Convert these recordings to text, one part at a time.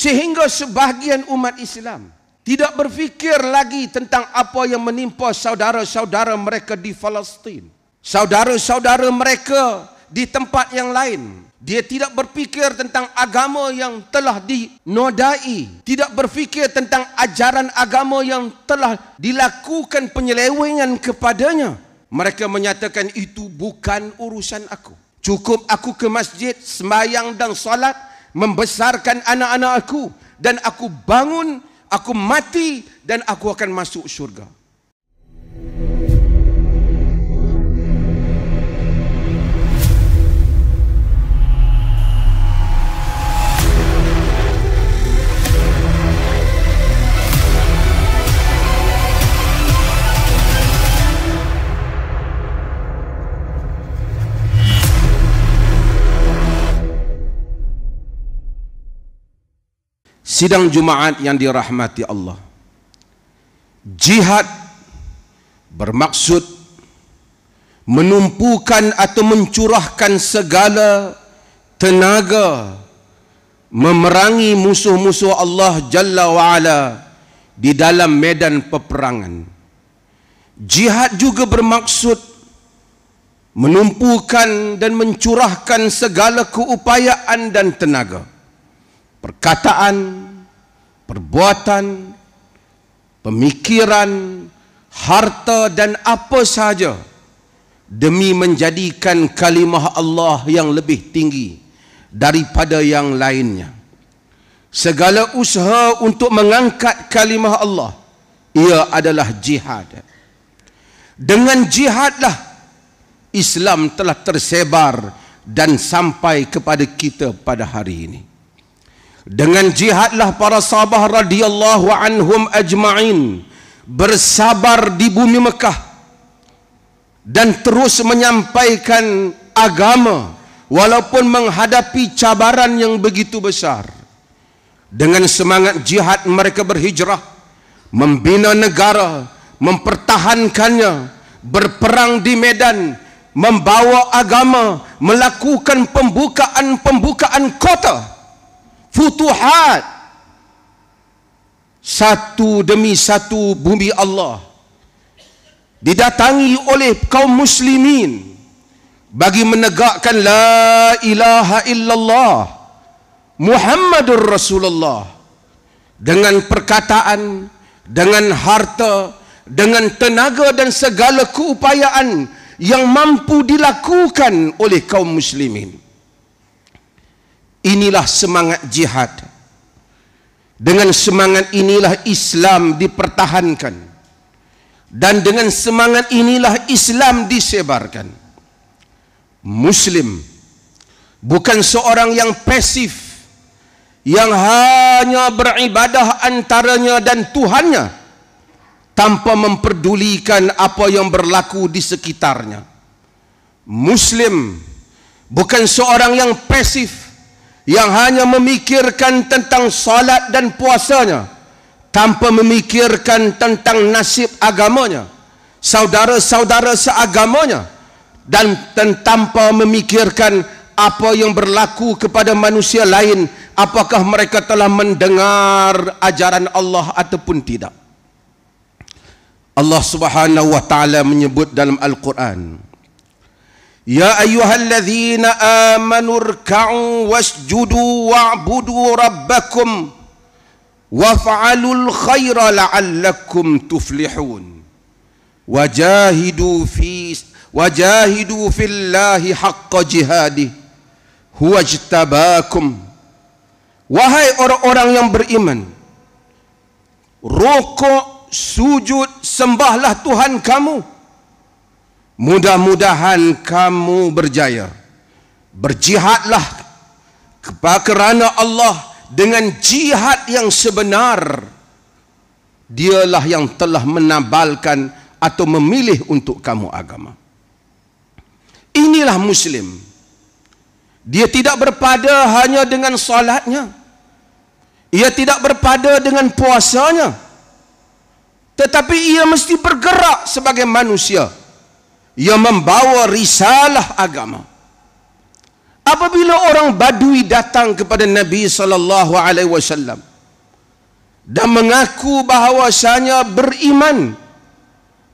Sehingga sebahagian umat Islam tidak berfikir lagi tentang apa yang menimpa saudara-saudara mereka di Palestin. Saudara-saudara mereka di tempat yang lain. Dia tidak berfikir tentang agama yang telah dinodai. Tidak berfikir tentang ajaran agama yang telah dilakukan penyelewengan kepadanya. Mereka menyatakan itu bukan urusan aku. Cukup aku ke masjid, semayang dan salat membesarkan anak-anak aku dan aku bangun aku mati dan aku akan masuk syurga Sidang Jumaat yang dirahmati Allah. Jihad bermaksud menumpukan atau mencurahkan segala tenaga memerangi musuh-musuh Allah Jalla wa Ala di dalam medan peperangan. Jihad juga bermaksud menumpukan dan mencurahkan segala keupayaan dan tenaga. Perkataan, perbuatan, pemikiran, harta dan apa sahaja demi menjadikan kalimah Allah yang lebih tinggi daripada yang lainnya. Segala usaha untuk mengangkat kalimah Allah ia adalah jihad. Dengan jihadlah Islam telah tersebar dan sampai kepada kita pada hari ini dengan jihadlah para sahabat radhiyallahu anhum ajma'in bersabar di bumi Mekah dan terus menyampaikan agama walaupun menghadapi cabaran yang begitu besar dengan semangat jihad mereka berhijrah membina negara mempertahankannya berperang di medan membawa agama melakukan pembukaan-pembukaan kota futuhat satu demi satu bumi Allah didatangi oleh kaum muslimin bagi menegakkan la ilaha illallah Muhammadur Rasulullah dengan perkataan dengan harta dengan tenaga dan segala keupayaan yang mampu dilakukan oleh kaum muslimin Inilah semangat jihad. Dengan semangat inilah Islam dipertahankan. Dan dengan semangat inilah Islam disebarkan. Muslim bukan seorang yang pasif yang hanya beribadah antaranya dan Tuhannya tanpa memperdulikan apa yang berlaku di sekitarnya. Muslim bukan seorang yang pasif yang hanya memikirkan tentang salat dan puasanya tanpa memikirkan tentang nasib agamanya saudara-saudara seagamanya dan tanpa memikirkan apa yang berlaku kepada manusia lain apakah mereka telah mendengar ajaran Allah ataupun tidak Allah Subhanahu wa taala menyebut dalam al-Quran يا أيها الذين آمنوا اركعوا واسجدوا واعبدوا ربكم وافعلوا الخير لعلكم تفلحون وجاهدوا في وجاهدوا في الله حق جهاده هو اجتباكم وهي orang-orang yang beriman rukuk sujud sembahlah Tuhan kamu Mudah-mudahan kamu berjaya. Berjihadlah kerana Allah dengan jihad yang sebenar. Dialah yang telah menabalkan atau memilih untuk kamu agama. Inilah Muslim. Dia tidak berpada hanya dengan salatnya. Ia tidak berpada dengan puasanya. Tetapi ia mesti bergerak sebagai manusia. Manusia yang membawa risalah agama. Apabila orang badui datang kepada Nabi sallallahu alaihi wasallam dan mengaku bahawasanya beriman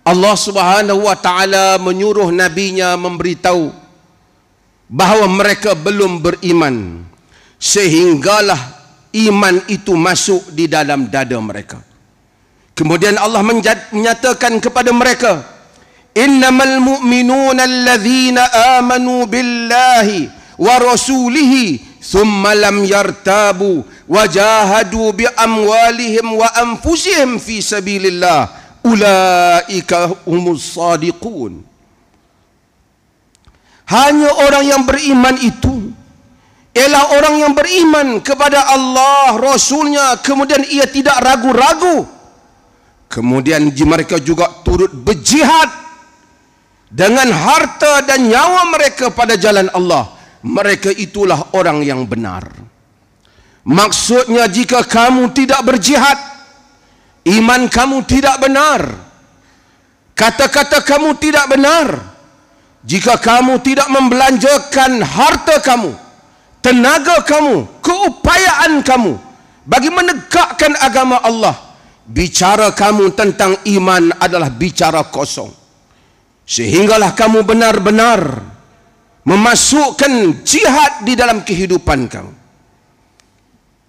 Allah Subhanahu wa taala menyuruh nabinya memberitahu bahawa mereka belum beriman sehinggalah iman itu masuk di dalam dada mereka kemudian Allah menyatakan kepada mereka إنما المؤمنون الذين آمنوا بالله ورسوله ثم لم يرتابوا وجاهدوا بأموالهم وأنفسهم في سبيل الله أولئك هم الصادقون Hanya orang yang beriman itu Ialah orang yang beriman kepada Allah Rasulnya Kemudian ia tidak ragu-ragu Kemudian mereka juga turut berjihad dengan harta dan nyawa mereka pada jalan Allah mereka itulah orang yang benar maksudnya jika kamu tidak berjihad iman kamu tidak benar kata-kata kamu tidak benar jika kamu tidak membelanjakan harta kamu tenaga kamu keupayaan kamu bagi menegakkan agama Allah bicara kamu tentang iman adalah bicara kosong sehinggalah kamu benar-benar memasukkan jihad di dalam kehidupan kamu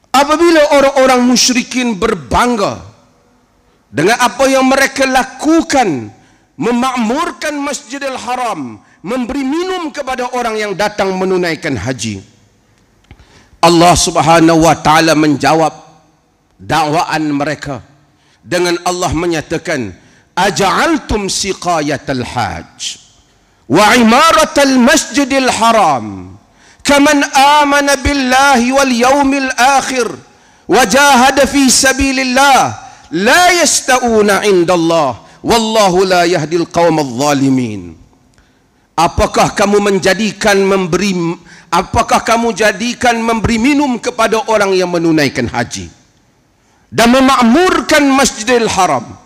apabila orang-orang musyrikin berbangga dengan apa yang mereka lakukan memakmurkan Masjidil Haram memberi minum kepada orang yang datang menunaikan haji Allah Subhanahu wa taala menjawab dakwaan mereka dengan Allah menyatakan aj'altum siqayatal hajj wa imaratal masjidil haram kaman amana billahi wal yawmil akhir wajahada fi sabilillah la yastauna indallah wallahu la yahdil qaumadh zalimin apakah kamu menjadikan memberi apakah kamu jadikan memberi minum kepada orang yang menunaikan haji dan memakmurkan masjidil haram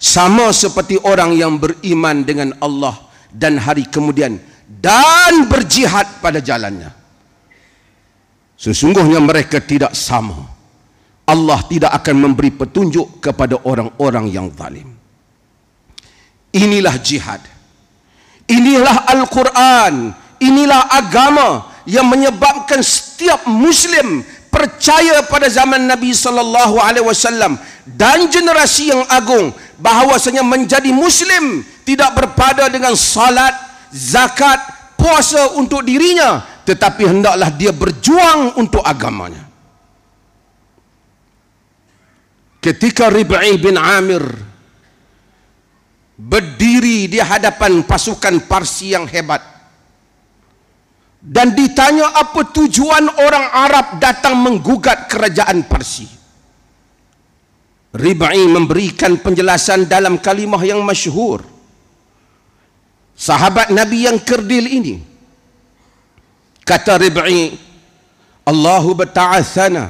sama seperti orang yang beriman dengan Allah dan hari kemudian dan berjihad pada jalannya sesungguhnya mereka tidak sama Allah tidak akan memberi petunjuk kepada orang-orang yang zalim inilah jihad inilah al-Quran inilah agama yang menyebabkan setiap muslim percaya pada zaman Nabi sallallahu alaihi wasallam dan generasi yang agung bahawasanya menjadi muslim tidak berpada dengan salat, zakat, puasa untuk dirinya tetapi hendaklah dia berjuang untuk agamanya. Ketika Rib'i bin Amir berdiri di hadapan pasukan Parsi yang hebat dan ditanya apa tujuan orang Arab datang menggugat kerajaan Parsi. Riba'i memberikan penjelasan dalam kalimah yang masyhur. Sahabat Nabi yang kerdil ini. Kata Riba'i, Allahu bata'athana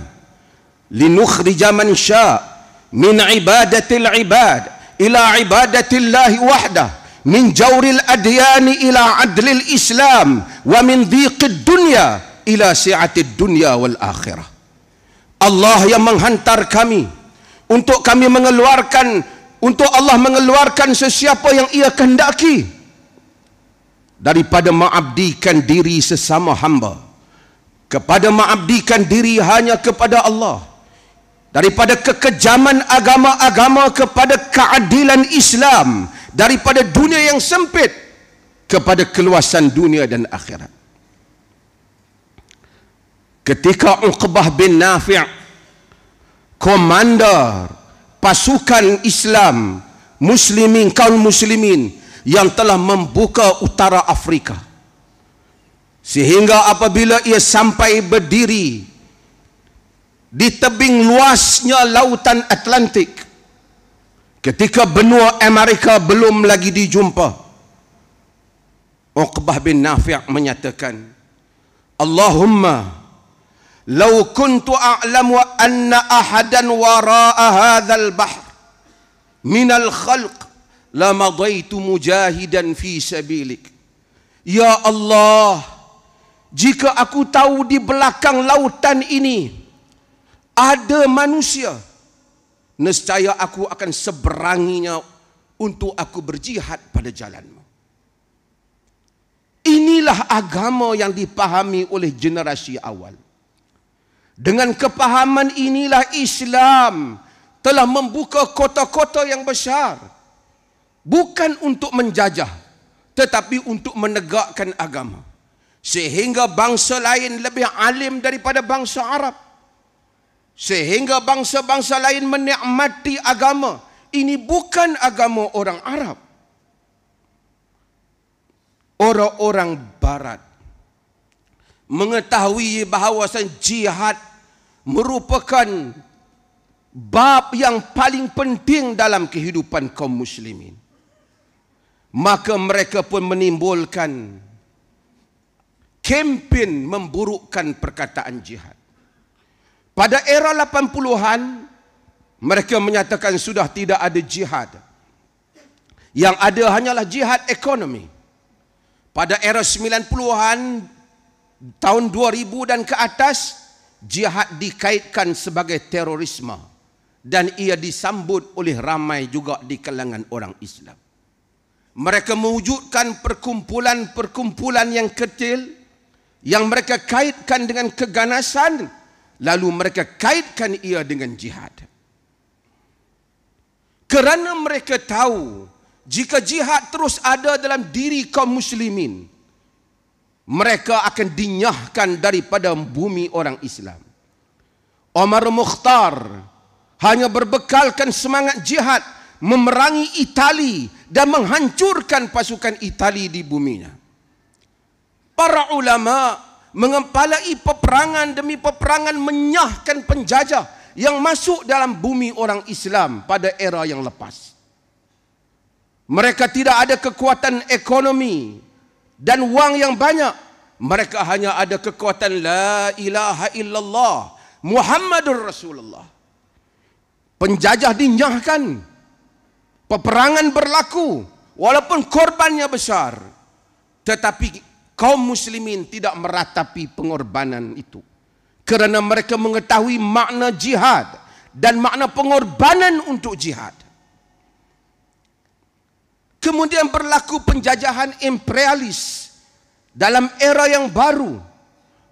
linukhrija man sya' min ibadatil ibad ila ibadatillahi wahdah min jawril adyani ila adlil islam wa min dhiqid dunya ila si'atid dunya wal akhirah Allah yang menghantar kami untuk kami mengeluarkan untuk Allah mengeluarkan sesiapa yang ia kehendaki daripada mengabdikan diri sesama hamba kepada mengabdikan diri hanya kepada Allah daripada kekejaman agama-agama kepada keadilan Islam daripada dunia yang sempit kepada keluasan dunia dan akhirat. Ketika Uqbah bin Nafi' komander pasukan Islam muslimin kaum muslimin yang telah membuka utara Afrika sehingga apabila ia sampai berdiri di tebing luasnya lautan Atlantik Ketika benua Amerika belum lagi dijumpa Uqbah bin Nafi' menyatakan Allahumma Lau kuntu a'lamu anna ahadan wara'a hadhal bahr Minal khalq Lamadaitu mujahidan fi sabilik Ya Allah Jika aku tahu di belakang lautan ini Ada manusia Manusia Nescaya aku akan seberanginya untuk aku berjihad pada jalanmu. Inilah agama yang dipahami oleh generasi awal. Dengan kepahaman inilah Islam telah membuka kota-kota yang besar. Bukan untuk menjajah tetapi untuk menegakkan agama. Sehingga bangsa lain lebih alim daripada bangsa Arab sehingga bangsa-bangsa lain menikmati agama ini bukan agama orang Arab orang-orang barat mengetahui bahawa jihad merupakan bab yang paling penting dalam kehidupan kaum muslimin maka mereka pun menimbulkan kempen memburukkan perkataan jihad pada era 80-an mereka menyatakan sudah tidak ada jihad. Yang ada hanyalah jihad ekonomi. Pada era 90-an tahun 2000 dan ke atas jihad dikaitkan sebagai terorisme dan ia disambut oleh ramai juga di kalangan orang Islam. Mereka mewujudkan perkumpulan-perkumpulan yang kecil yang mereka kaitkan dengan keganasan lalu mereka kaitkan ia dengan jihad. Kerana mereka tahu jika jihad terus ada dalam diri kaum muslimin, mereka akan dinyahkan daripada bumi orang Islam. Omar Mukhtar hanya berbekalkan semangat jihad memerangi Itali dan menghancurkan pasukan Itali di buminya. Para ulama' mengempalai peperangan demi peperangan menyahkan penjajah yang masuk dalam bumi orang Islam pada era yang lepas. Mereka tidak ada kekuatan ekonomi dan wang yang banyak. Mereka hanya ada kekuatan la ilaha illallah Muhammadur Rasulullah. Penjajah dinyahkan. Peperangan berlaku walaupun korbannya besar. Tetapi kaum muslimin tidak meratapi pengorbanan itu kerana mereka mengetahui makna jihad dan makna pengorbanan untuk jihad kemudian berlaku penjajahan imperialis dalam era yang baru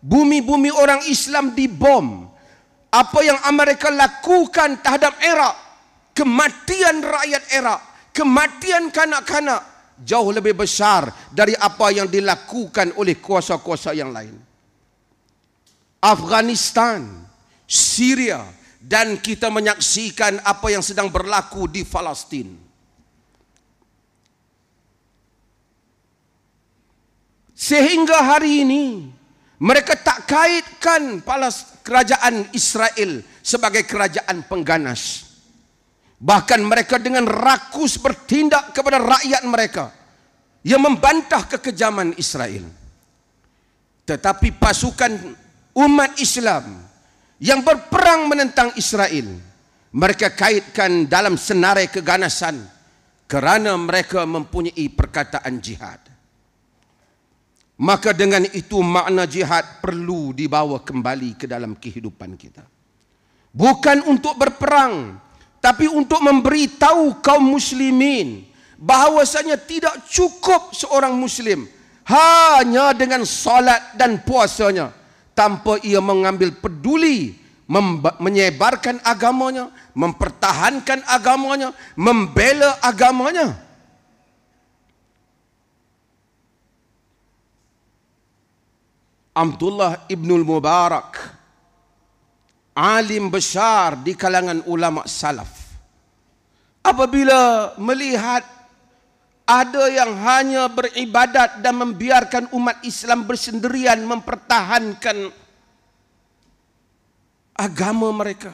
bumi-bumi orang Islam dibom apa yang Amerika lakukan terhadap era kematian rakyat era kematian kanak-kanak jauh lebih besar dari apa yang dilakukan oleh kuasa-kuasa yang lain. Afghanistan, Syria dan kita menyaksikan apa yang sedang berlaku di Palestin. Sehingga hari ini mereka tak kaitkan Palestin kerajaan Israel sebagai kerajaan pengganas. Bahkan mereka dengan rakus bertindak kepada rakyat mereka yang membantah kekejaman Israel. Tetapi pasukan umat Islam yang berperang menentang Israel mereka kaitkan dalam senarai keganasan kerana mereka mempunyai perkataan jihad. Maka dengan itu makna jihad perlu dibawa kembali ke dalam kehidupan kita. Bukan untuk berperang, tapi untuk memberitahu kaum muslimin bahawasanya tidak cukup seorang muslim hanya dengan solat dan puasanya tanpa ia mengambil peduli menyebarkan agamanya mempertahankan agamanya membela agamanya Abdullah ibnul Mubarak alim besar di kalangan ulama salaf apabila melihat ada yang hanya beribadat dan membiarkan umat Islam bersendirian mempertahankan agama mereka.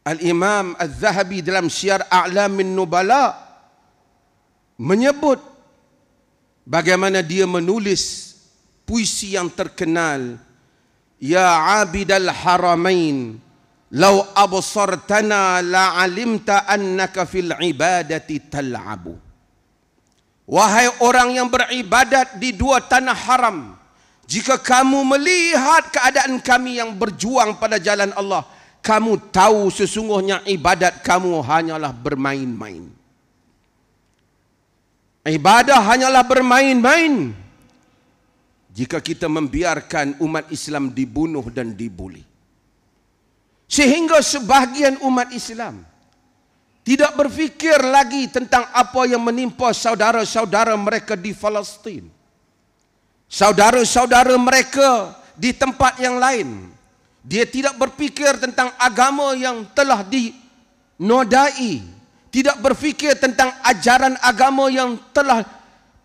Al-Imam Az-Zahabi dalam syiar A'lamin Nubala menyebut bagaimana dia menulis puisi yang terkenal Ya Abidal Haramain Lau la alimta annaka fil ibadati tal'abu. Wahai orang yang beribadat di dua tanah haram. Jika kamu melihat keadaan kami yang berjuang pada jalan Allah. Kamu tahu sesungguhnya ibadat kamu hanyalah bermain-main. Ibadah hanyalah bermain-main. Jika kita membiarkan umat Islam dibunuh dan dibuli. Sehingga sebahagian umat Islam tidak berfikir lagi tentang apa yang menimpa saudara-saudara mereka di Palestin. Saudara-saudara mereka di tempat yang lain. Dia tidak berfikir tentang agama yang telah dinodai. Tidak berfikir tentang ajaran agama yang telah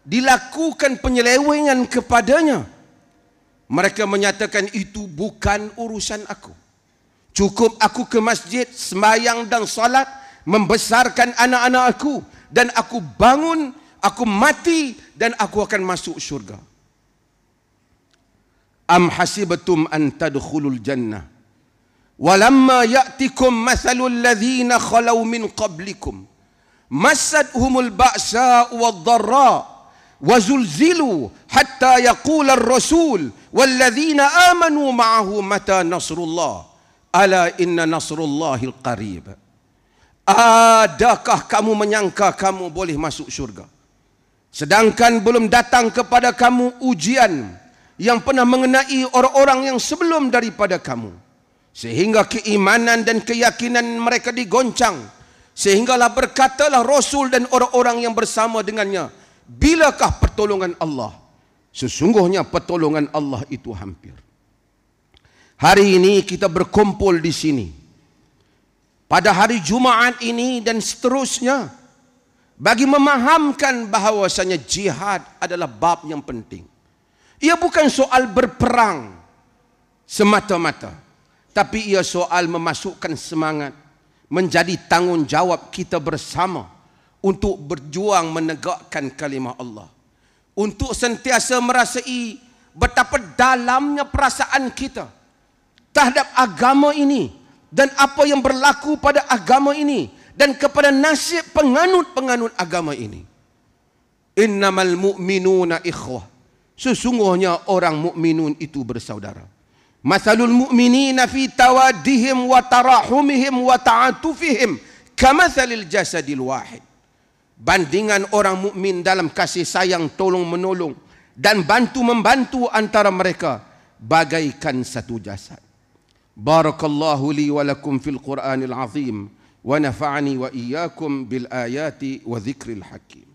dilakukan penyelewengan kepadanya. Mereka menyatakan itu bukan urusan aku. Cukup aku ke masjid semayang dan salat membesarkan anak-anak aku dan aku bangun, aku mati dan aku akan masuk syurga. Am hasibatum an tadkhulul jannah walamma ya'tikum mathalul ladzina khalau min qablikum masadhumul ba'sa wadh-dharra وزلزلوا حتى يقول الرسول والذين آمنوا معه متى نصر nasrullah ala inna nasrullahil qarib adakah kamu menyangka kamu boleh masuk syurga sedangkan belum datang kepada kamu ujian yang pernah mengenai orang-orang yang sebelum daripada kamu sehingga keimanan dan keyakinan mereka digoncang sehinggalah berkatalah rasul dan orang-orang yang bersama dengannya bilakah pertolongan Allah sesungguhnya pertolongan Allah itu hampir Hari ini kita berkumpul di sini. Pada hari Jumaat ini dan seterusnya. Bagi memahamkan bahawasanya jihad adalah bab yang penting. Ia bukan soal berperang semata-mata. Tapi ia soal memasukkan semangat. Menjadi tanggungjawab kita bersama. Untuk berjuang menegakkan kalimah Allah. Untuk sentiasa merasai betapa dalamnya perasaan kita terhadap agama ini dan apa yang berlaku pada agama ini dan kepada nasib penganut-penganut agama ini. Innamal mu'minuna ikhwah. Sesungguhnya orang mukminun itu bersaudara. Masalul mu'minina fi tawaddihim wa tarahumihim wa ta'atufihim kamathalil jasadil wahid. Bandingan orang mukmin dalam kasih sayang tolong menolong dan bantu membantu antara mereka bagaikan satu jasad. بارك الله لي ولكم في القرآن العظيم ونفعني وإياكم بالآيات وذكر الحكيم